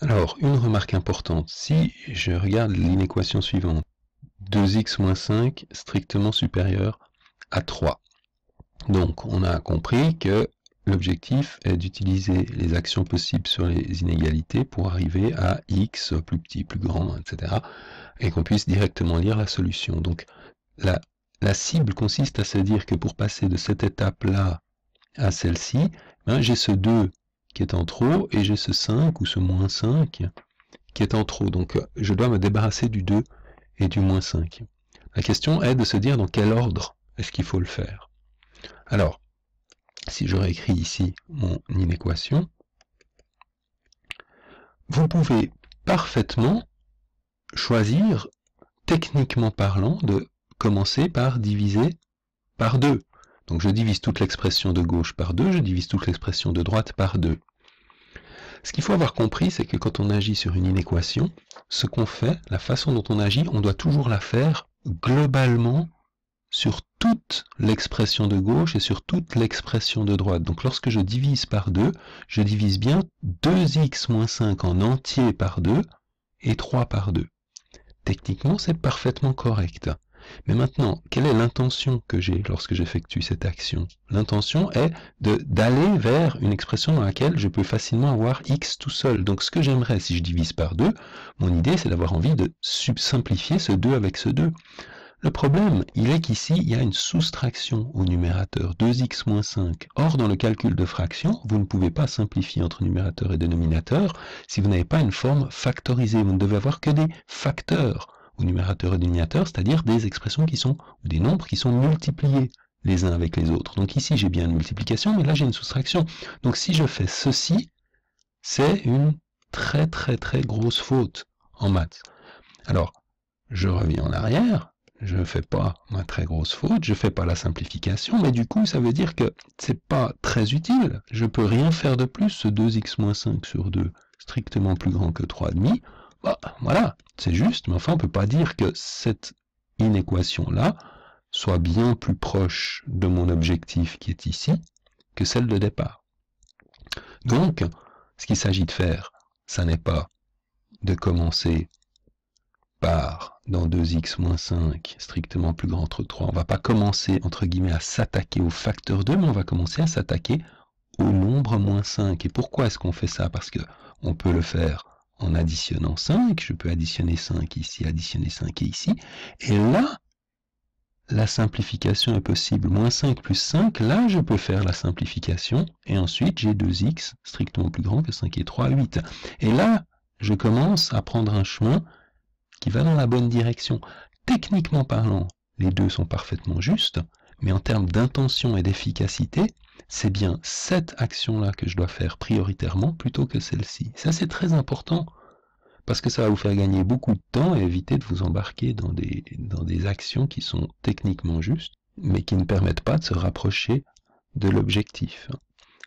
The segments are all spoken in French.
Alors, une remarque importante. Si je regarde l'inéquation suivante, 2x moins 5 strictement supérieur à 3. Donc, on a compris que l'objectif est d'utiliser les actions possibles sur les inégalités pour arriver à x plus petit, plus grand, etc. Et qu'on puisse directement lire la solution. Donc, la, cible consiste à se dire que pour passer de cette étape-là à celle-ci, ben, j'ai ce 2 qui est en trop, et j'ai ce 5 ou ce moins 5 qui est en trop. Donc je dois me débarrasser du 2 et du moins 5. La question est de se dire dans quel ordre est-ce qu'il faut le faire. Alors, si je réécris ici mon inéquation, vous pouvez parfaitement choisir, techniquement parlant, de commencer par diviser par 2. Donc je divise toute l'expression de gauche par 2, je divise toute l'expression de droite par 2. Ce qu'il faut avoir compris, c'est que quand on agit sur une inéquation, ce qu'on fait, la façon dont on agit, on doit toujours la faire globalement sur toute l'expression de gauche et sur toute l'expression de droite. Donc lorsque je divise par 2, je divise bien 2x moins 5 en entier par 2 et 3 par 2. Techniquement, c'est parfaitement correct. Mais maintenant, quelle est l'intention que j'ai lorsque j'effectue cette action L'intention est d'aller vers une expression dans laquelle je peux facilement avoir x tout seul. Donc ce que j'aimerais si je divise par 2, mon idée c'est d'avoir envie de simplifier ce 2 avec ce 2. Le problème, il est qu'ici, il y a une soustraction au numérateur, 2x moins 5. Or, dans le calcul de fraction, vous ne pouvez pas simplifier entre numérateur et dénominateur si vous n'avez pas une forme factorisée. Vous ne devez avoir que des facteurs au numérateur et dénominateur, c'est-à-dire des expressions qui sont, ou des nombres qui sont multipliés les uns avec les autres. Donc ici, j'ai bien une multiplication, mais là, j'ai une soustraction. Donc si je fais ceci, c'est une très très très grosse faute en maths. Alors, je reviens en arrière, je ne fais pas ma très grosse faute, je ne fais pas la simplification, mais du coup, ça veut dire que c'est pas très utile. Je peux rien faire de plus, ce 2x-5 sur 2, strictement plus grand que 3,5, bah, voilà, c'est juste, mais enfin, on ne peut pas dire que cette inéquation-là soit bien plus proche de mon objectif qui est ici que celle de départ. Donc, ce qu'il s'agit de faire, ça n'est pas de commencer par dans 2x-5 strictement plus grand entre 3. On va pas commencer, entre guillemets, à s'attaquer au facteur 2, mais on va commencer à s'attaquer au nombre moins 5. Et pourquoi est-ce qu'on fait ça Parce que on peut le faire en additionnant 5, je peux additionner 5 ici, additionner 5 ici, et là, la simplification est possible. Moins 5 plus 5, là je peux faire la simplification, et ensuite j'ai 2x strictement plus grand que 5 et 3, 8. Et là, je commence à prendre un chemin qui va dans la bonne direction. Techniquement parlant, les deux sont parfaitement justes, mais en termes d'intention et d'efficacité, c'est bien cette action-là que je dois faire prioritairement plutôt que celle-ci. Ça, c'est très important parce que ça va vous faire gagner beaucoup de temps et éviter de vous embarquer dans des, dans des actions qui sont techniquement justes, mais qui ne permettent pas de se rapprocher de l'objectif.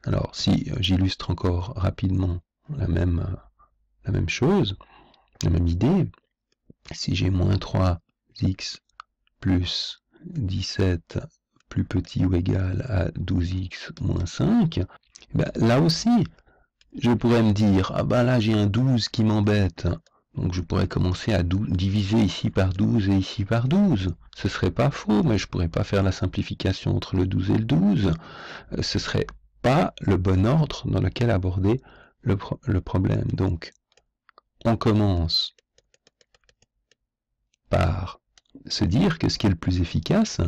Alors, si j'illustre encore rapidement la même, la même chose, la même idée, si j'ai moins 3x plus 17 plus petit ou égal à 12x moins 5, eh ben, là aussi, je pourrais me dire, ah ben là j'ai un 12 qui m'embête, donc je pourrais commencer à diviser ici par 12 et ici par 12. Ce serait pas faux, mais je pourrais pas faire la simplification entre le 12 et le 12. Euh, ce serait pas le bon ordre dans lequel aborder le problème. Donc, on commence par se dire que ce qui est le plus efficace,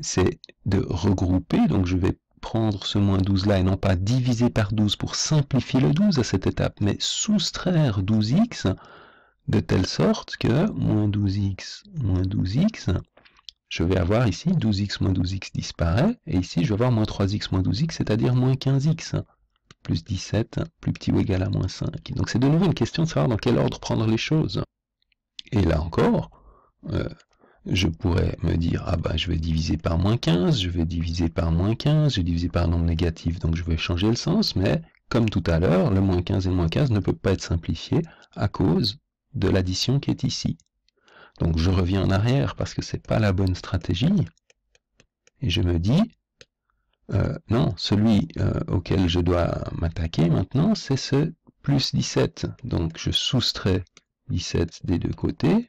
c'est de regrouper, donc je vais prendre ce moins 12 là et non pas diviser par 12 pour simplifier le 12 à cette étape, mais soustraire 12x de telle sorte que moins 12x moins 12x, je vais avoir ici 12x moins 12x disparaît, et ici je vais avoir moins 3x moins 12x, c'est-à-dire moins 15x, plus 17, plus petit ou égal à moins 5. Donc c'est de nouveau une question de savoir dans quel ordre prendre les choses. Et là encore, euh, je pourrais me dire, ah bah je vais diviser par moins 15, je vais diviser par moins 15, je vais diviser par un nombre négatif, donc je vais changer le sens, mais comme tout à l'heure, le moins 15 et le moins 15 ne peut pas être simplifié à cause de l'addition qui est ici. Donc je reviens en arrière parce que ce n'est pas la bonne stratégie, et je me dis, euh, non, celui euh, auquel je dois m'attaquer maintenant, c'est ce plus 17. Donc je soustrais 17 des deux côtés,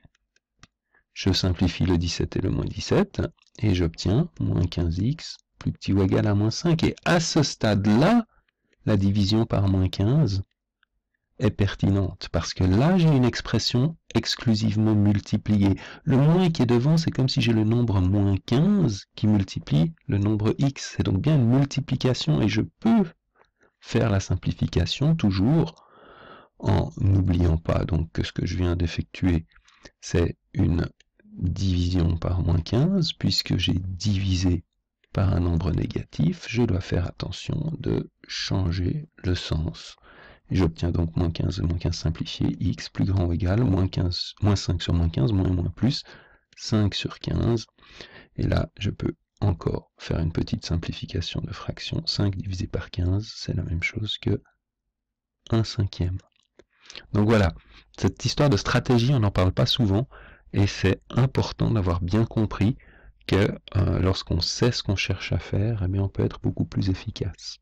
je simplifie le 17 et le moins 17, et j'obtiens moins 15x plus petit ou égal à moins 5. Et à ce stade-là, la division par moins 15 est pertinente, parce que là, j'ai une expression exclusivement multipliée. Le moins qui est devant, c'est comme si j'ai le nombre moins 15 qui multiplie le nombre x. C'est donc bien une multiplication, et je peux faire la simplification toujours en n'oubliant pas donc que ce que je viens d'effectuer, c'est une division par moins 15, puisque j'ai divisé par un nombre négatif, je dois faire attention de changer le sens. J'obtiens donc moins 15 moins 15 simplifié, x plus grand ou égal, moins, 15, moins 5 sur moins 15, moins moins plus, 5 sur 15. Et là, je peux encore faire une petite simplification de fraction. 5 divisé par 15, c'est la même chose que 1 cinquième. Donc voilà, cette histoire de stratégie, on n'en parle pas souvent, et c'est important d'avoir bien compris que euh, lorsqu'on sait ce qu'on cherche à faire, eh on peut être beaucoup plus efficace.